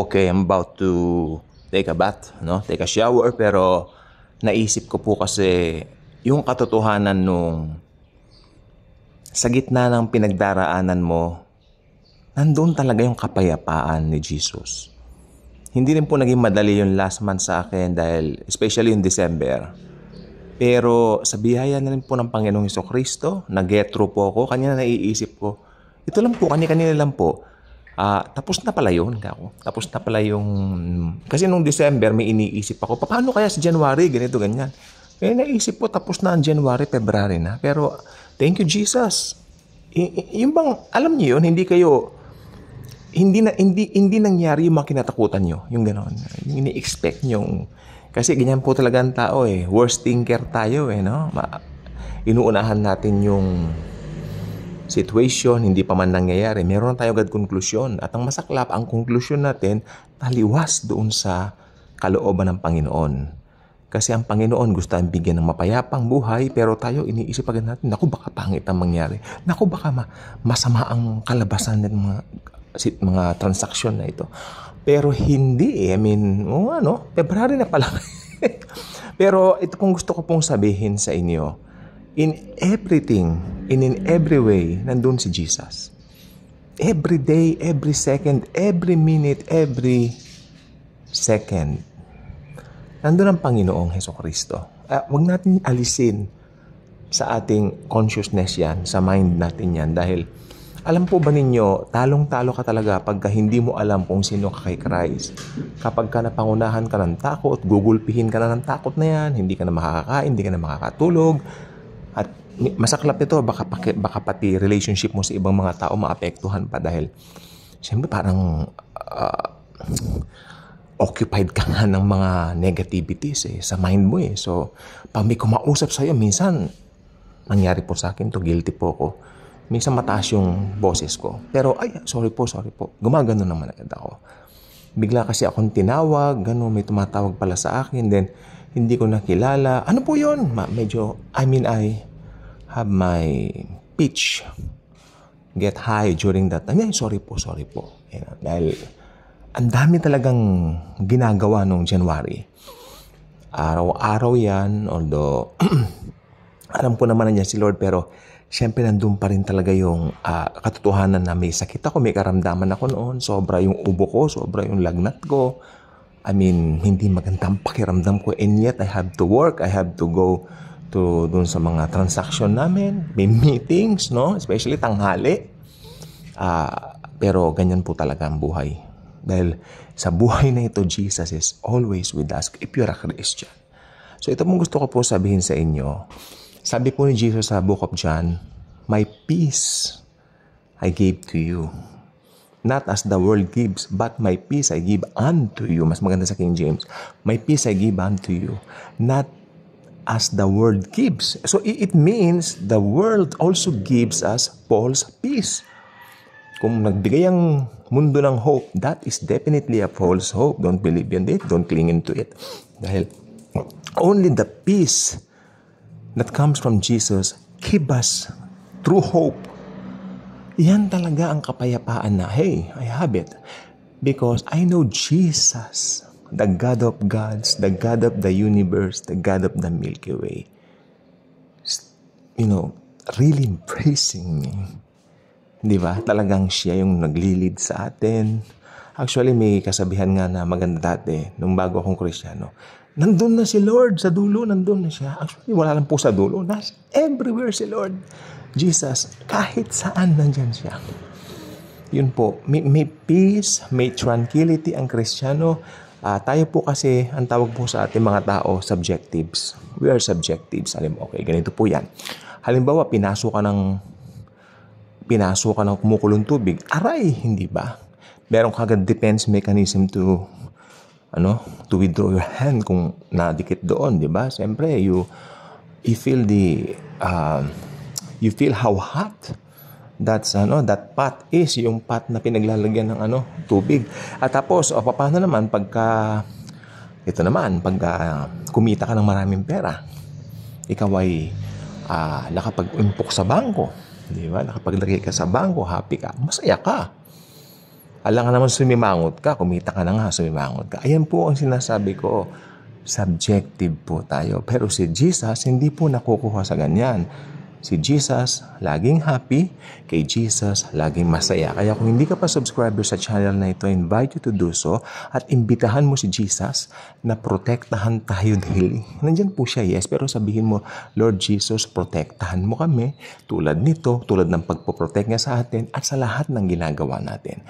okay, I'm about to take a bath, no? Take a shower, pero naisip ko po kasi yung katotohanan nung sa gitna ng pinagdaraanan mo, nandoon talaga yung kapayapaan ni Jesus. Hindi rin po naging madali yung last month sa akin dahil especially yung December. Pero sa biyaya na rin po ng Panginoong Heso Kristo, nag-get through po ako. Kanya naiisip ko, ito lang po, kanya-kanya lang po uh, tapos na pala yun. Ako. Tapos na pala yung... Kasi nung December, may iniisip ako, paano kaya sa January, ganito, ganyan. Eh, naisip ko, tapos na ang January, February na. Pero, thank you, Jesus. Y- yung bang, alam niyo yun, hindi kayo, hindi na hindi hindi nangyari yung mga kinatakutan nyo, yung ganoon. Yung ini-expect nyo. Kasi ganyan po talaga ang tao eh. Worst thinker tayo eh, no? Ma- inuunahan natin yung situation, hindi pa man nangyayari, meron na tayo agad konklusyon. At ang masaklap, ang konklusyon natin, taliwas doon sa kalooban ng Panginoon. Kasi ang Panginoon gusto ang bigyan ng mapayapang buhay, pero tayo iniisip agad natin, naku baka pangit ang mangyari. Naku baka ma- masama ang kalabasan ng mga, mga transaksyon na ito. Pero hindi I mean, oh, ano, February na pala. pero ito kung gusto ko pong sabihin sa inyo, In everything, and in every way, nandun si Jesus. Every day, every second, every minute, every second, nandun ang Panginoong Heso Kristo. Uh, ah, huwag natin alisin sa ating consciousness yan, sa mind natin yan. Dahil alam po ba ninyo, talong-talo ka talaga pagka hindi mo alam kung sino ka kay Christ. Kapag ka napangunahan ka ng takot, gugulpihin ka na ng takot na yan, hindi ka na makakakain, hindi ka na makakatulog, masaklap nito baka paki, baka pati relationship mo sa ibang mga tao maapektuhan pa dahil syempre parang uh, occupied ka nga ng mga negativities eh, sa mind mo eh. So, pag may kumausap sa'yo, minsan, nangyari po sa akin to, guilty po ako. Minsan mataas yung boses ko. Pero, ay, sorry po, sorry po. Gumagano naman agad ako. Bigla kasi akong tinawag, gano, may tumatawag pala sa akin. Then, hindi ko nakilala. Ano po yun? Ma- medyo, I mean, I, have my pitch get high during that time. Ay, sorry po, sorry po. You dahil ang dami talagang ginagawa nung January. Araw-araw yan, although alam ko naman niya si Lord pero syempre nandun pa rin talaga yung uh, katotohanan na may sakit ako, may karamdaman ako noon, sobra yung ubo ko, sobra yung lagnat ko. I mean, hindi magandang pakiramdam ko and yet I have to work, I have to go to dun sa mga transaction namin, may meetings, no? Especially tanghali. Uh, pero ganyan po talaga ang buhay. Dahil sa buhay na ito, Jesus is always with us if you're a Christian. So ito mong gusto ko po sabihin sa inyo. Sabi po ni Jesus sa Book of John, My peace I gave to you. Not as the world gives, but my peace I give unto you. Mas maganda sa King James. My peace I give unto you. Not as the world gives. So it means the world also gives us false peace. Kung nagbigay ang mundo ng hope, that is definitely a false hope. Don't believe in it. Don't cling into it. Dahil only the peace that comes from Jesus give us true hope. Yan talaga ang kapayapaan na, hey, I have it. Because I know Jesus the God of gods, the God of the universe, the God of the Milky Way, you know, really embracing me. Di ba? Talagang siya yung naglilid sa atin. Actually, may kasabihan nga na maganda dati, nung bago akong krisyano, nandun na si Lord sa dulo, nandun na siya. Actually, wala lang po sa dulo. Nas everywhere si Lord. Jesus, kahit saan nandyan siya. Yun po, may, may peace, may tranquility ang krisyano Uh, tayo po kasi, ang tawag po sa ating mga tao, subjectives. We are subjectives. Alam mo, okay, ganito po yan. Halimbawa, pinaso ka ng pinaso ka ng kumukulong tubig. Aray, hindi ba? Meron kagad defense mechanism to ano, to withdraw your hand kung nadikit doon, di ba? Siyempre, you you feel the uh, you feel how hot that's ano, that pot is yung pot na pinaglalagyan ng ano, tubig. At tapos, o paano naman pagka ito naman, pagka kumita ka ng maraming pera, ikaw ay uh, nakapag-impok sa bangko, di ba? Nakapaglagay ka sa bangko, happy ka, masaya ka. Alam ka naman sumimangot ka, kumita ka na nga, sumimangot ka. Ayan po ang sinasabi ko, subjective po tayo. Pero si Jesus, hindi po nakukuha sa ganyan Si Jesus, laging happy. Kay Jesus, laging masaya. Kaya kung hindi ka pa subscriber sa channel na ito, I invite you to do so at imbitahan mo si Jesus na protektahan tayo daily. Nandyan po siya, yes, pero sabihin mo, Lord Jesus, protektahan mo kami tulad nito, tulad ng pagpoprotect niya sa atin at sa lahat ng ginagawa natin.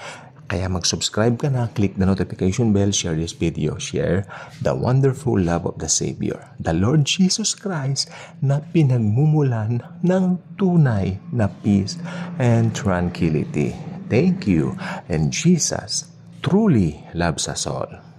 Kaya mag-subscribe ka na, click the notification bell, share this video, share the wonderful love of the Savior, the Lord Jesus Christ na pinagmumulan ng tunay na peace and tranquility. Thank you. And Jesus truly loves us all.